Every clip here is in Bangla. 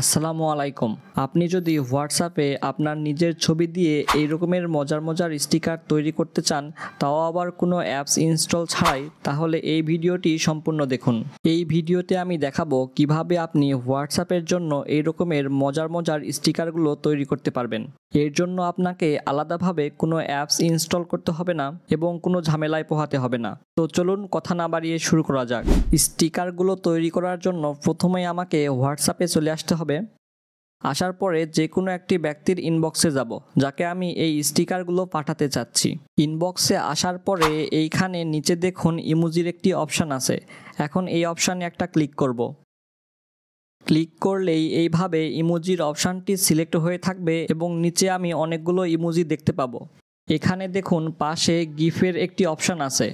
আসসালামু আলাইকুম আপনি যদি হোয়াটসঅ্যাপে আপনার নিজের ছবি দিয়ে এই রকমের মজার মজার স্টিকার তৈরি করতে চান তাও আবার কোনো অ্যাপস ইনস্টল ছাড়াই তাহলে এই ভিডিওটি সম্পূর্ণ দেখুন এই ভিডিওতে আমি দেখাবো কিভাবে আপনি হোয়াটসঅ্যাপের জন্য এই রকমের মজার মজার স্টিকারগুলো তৈরি করতে পারবেন এর জন্য আপনাকে আলাদাভাবে কোনো অ্যাপস ইনস্টল করতে হবে না এবং কোনো ঝামেলায় পোহাতে হবে না তো চলুন কথা না বাড়িয়ে শুরু করা যাক স্টিকারগুলো তৈরি করার জন্য প্রথমে আমাকে হোয়াটসঅ্যাপে চলে আসতে হবে আসার পরে যে কোনো একটি ব্যক্তির ইনবক্সে যাব যাকে আমি এই স্টিকারগুলো পাঠাতে চাচ্ছি ইনবক্সে আসার পরে এইখানে নিচে দেখুন ইমোজির একটি অপশান আছে এখন এই অপশানে একটা ক্লিক করব ক্লিক করলেই এইভাবে ইমোজির অপশানটি সিলেক্ট হয়ে থাকবে এবং নিচে আমি অনেকগুলো ইমোজি দেখতে পাবো এখানে দেখুন পাশে গিফের একটি অপশান আছে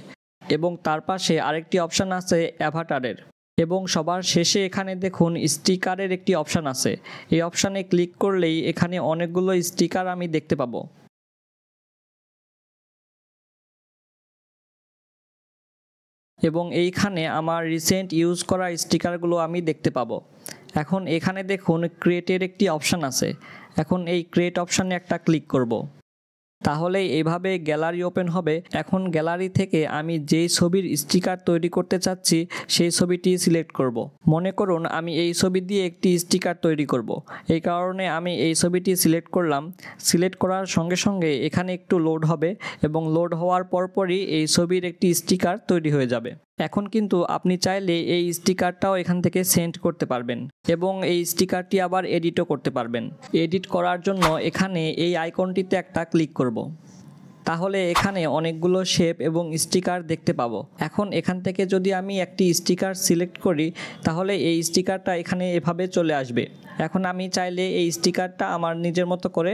এবং তার পাশে আরেকটি অপশান আছে অ্যাভাটারের এবং সবার শেষে এখানে দেখুন স্টিকারের একটি অপশান আছে এই অপশানে ক্লিক করলেই এখানে অনেকগুলো স্টিকার আমি দেখতে পাবো এবং এইখানে আমার রিসেন্ট ইউজ করা স্টিকারগুলো আমি দেখতে পাবো এখন এখানে দেখুন ক্রিয়েটের একটি অপশান আছে এখন এই ক্রিয়েট অপশানে একটা ক্লিক করব। তাহলে এভাবে গ্যালারি ওপেন হবে এখন গ্যালারি থেকে আমি যেই ছবির স্টিকার তৈরি করতে চাচ্ছি সেই ছবিটি সিলেক্ট করব। মনে করুন আমি এই ছবি দিয়ে একটি স্টিকার তৈরি করব। এই কারণে আমি এই ছবিটি সিলেক্ট করলাম সিলেক্ট করার সঙ্গে সঙ্গে এখানে একটু লোড হবে এবং লোড হওয়ার পরপরই এই ছবির একটি স্টিকার তৈরি হয়ে যাবে এখন কিন্তু আপনি চাইলে এই স্টিকারটাও এখান থেকে সেন্ড করতে পারবেন এবং এই স্টিকারটি আবার এডিটও করতে পারবেন এডিট করার জন্য এখানে এই আইকনটিতে একটা ক্লিক করব। তাহলে এখানে অনেকগুলো শেপ এবং স্টিকার দেখতে পাবো এখন এখান থেকে যদি আমি একটি স্টিকার সিলেক্ট করি তাহলে এই স্টিকারটা এখানে এভাবে চলে আসবে এখন আমি চাইলে এই স্টিকারটা আমার নিজের মতো করে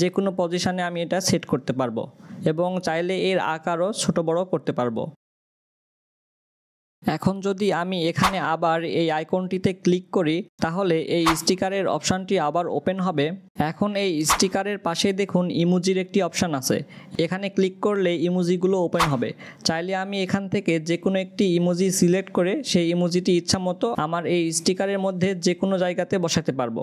যে কোনো পজিশানে আমি এটা সেট করতে পারবো এবং চাইলে এর আকারও ছোট বড় করতে পারবো এখন যদি আমি এখানে আবার এই আইকনটিতে ক্লিক করি তাহলে এই স্টিকারের অপশানটি আবার ওপেন হবে এখন এই স্টিকারের পাশে দেখুন ইমোজির একটি অপশান আছে এখানে ক্লিক করলে ইমোজিগুলো ওপেন হবে চাইলে আমি এখান থেকে যে কোনো একটি ইমোজি সিলেক্ট করে সেই ইমোজিটি ইচ্ছা মতো আমার এই স্টিকারের মধ্যে যে কোনো জায়গাতে বসাতে পারবো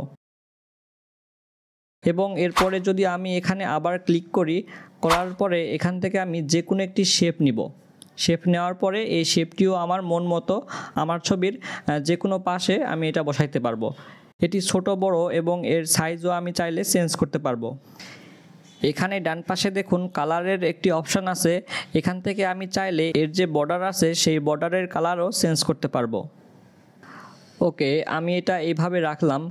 এবং এরপরে যদি আমি এখানে আবার ক্লিক করি করার পরে এখান থেকে আমি যে কোনো একটি শেপ নিব শেপ নেওয়ার পরে এই শেপটিও আমার মন মতো আমার ছবির যে কোনো পাশে আমি এটা বসাইতে পারবো এটি ছোট বড় এবং এর সাইজও আমি চাইলে চেঞ্জ করতে পারবো এখানে ডান পাশে দেখুন কালারের একটি অপশান আছে এখান থেকে আমি চাইলে এর যে বর্ডার আছে সেই বর্ডারের কালারও চেঞ্জ করতে পারবো ওকে আমি এটা এইভাবে রাখলাম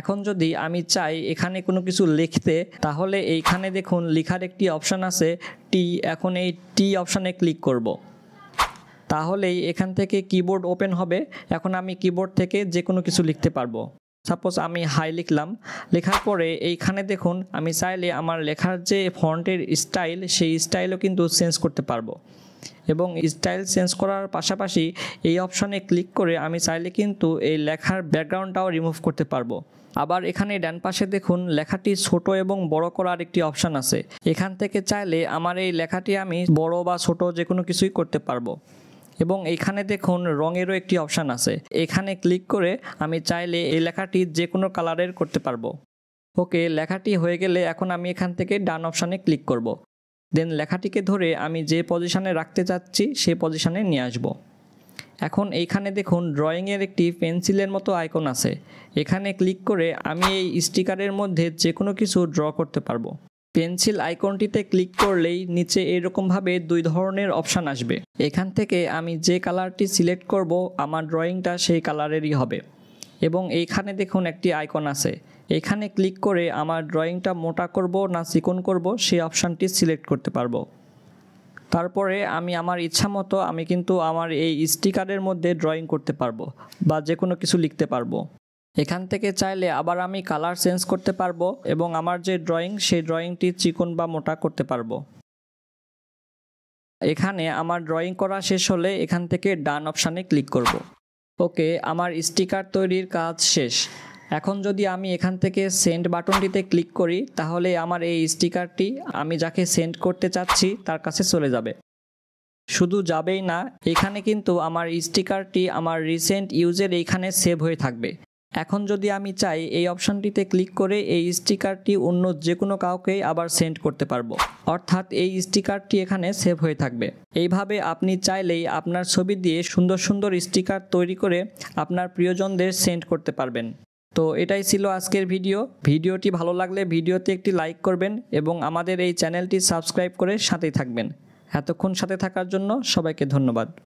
এখন যদি আমি চাই এখানে কোনো কিছু লিখতে তাহলে এইখানে দেখুন লেখার একটি অপশান আছে টি এখন এই টি অপশানে ক্লিক করব। তাহলেই এখান থেকে কিবোর্ড ওপেন হবে এখন আমি কিবোর্ড থেকে যে কোনো কিছু লিখতে পারবো সাপোজ আমি হাই লিখলাম লেখার পরে এইখানে দেখুন আমি চাইলে আমার লেখার যে ফন্টের স্টাইল সেই স্টাইলও কিন্তু চেঞ্জ করতে পারবো এবং স্টাইল চেঞ্জ করার পাশাপাশি এই অপশনে ক্লিক করে আমি চাইলে কিন্তু এই লেখার ব্যাকগ্রাউন্ডটাও রিমুভ করতে পারবো আবার এখানে ডান পাশে দেখুন লেখাটি ছোট এবং বড় করার একটি অপশান আছে এখান থেকে চাইলে আমার এই লেখাটি আমি বড় বা ছোট যে কোনো কিছুই করতে পারবো এবং এখানে দেখুন রঙেরও একটি অপশান আছে এখানে ক্লিক করে আমি চাইলে এই লেখাটি যে কোনো কালারের করতে পারবো ওকে লেখাটি হয়ে গেলে এখন আমি এখান থেকে ডান অপশানে ক্লিক করব। দেন লেখাটিকে ধরে আমি যে পজিশানে রাখতে চাচ্ছি সে পজিশানে নিয়ে আসব। এখন এইখানে দেখুন ড্রয়িংয়ের একটি পেন্সিলের মতো আইকন আছে এখানে ক্লিক করে আমি এই স্টিকারের মধ্যে যে কোনো কিছু ড্র করতে পারবো পেন্সিল আইকনটিতে ক্লিক করলেই নিচে এরকমভাবে দুই ধরনের অপশান আসবে এখান থেকে আমি যে কালারটি সিলেক্ট করব আমার ড্রয়িংটা সেই কালারেরই হবে এবং এইখানে দেখুন একটি আইকন আছে এখানে ক্লিক করে আমার ড্রয়িংটা মোটা করব না চিকন করব সেই অপশানটি সিলেক্ট করতে পারবো তারপরে আমি আমার ইচ্ছা মতো আমি কিন্তু আমার এই স্টিকারের মধ্যে ড্রয়িং করতে পারবো বা যে কোনো কিছু লিখতে পারবো এখান থেকে চাইলে আবার আমি কালার চেঞ্জ করতে পারবো এবং আমার যে ড্রয়িং সেই ড্রয়িংটি চিকন বা মোটা করতে পারবো এখানে আমার ড্রয়িং করা শেষ হলে এখান থেকে ডান অপশানে ক্লিক করব। ওকে আমার স্টিকার তৈরির কাজ শেষ এখন যদি আমি এখান থেকে সেন্ড বাটনটিতে ক্লিক করি তাহলে আমার এই স্টিকারটি আমি যাকে সেন্ড করতে চাচ্ছি তার কাছে চলে যাবে শুধু যাবেই না এখানে কিন্তু আমার স্টিকারটি আমার রিসেন্ট ইউজের এইখানে সেভ হয়ে থাকবে এখন যদি আমি চাই এই অপশানটিতে ক্লিক করে এই স্টিকারটি অন্য যে কোনো কাউকে আবার সেন্ড করতে পারবো অর্থাৎ এই স্টিকারটি এখানে সেভ হয়ে থাকবে এইভাবে আপনি চাইলেই আপনার ছবি দিয়ে সুন্দর সুন্দর স্টিকার তৈরি করে আপনার প্রিয়জনদের সেন্ড করতে পারবেন তো এটাই ছিল আজকের ভিডিও ভিডিওটি ভালো লাগলে ভিডিওতে একটি লাইক করবেন এবং আমাদের এই চ্যানেলটি সাবস্ক্রাইব করে সাথেই থাকবেন এতক্ষণ সাথে থাকার জন্য সবাইকে ধন্যবাদ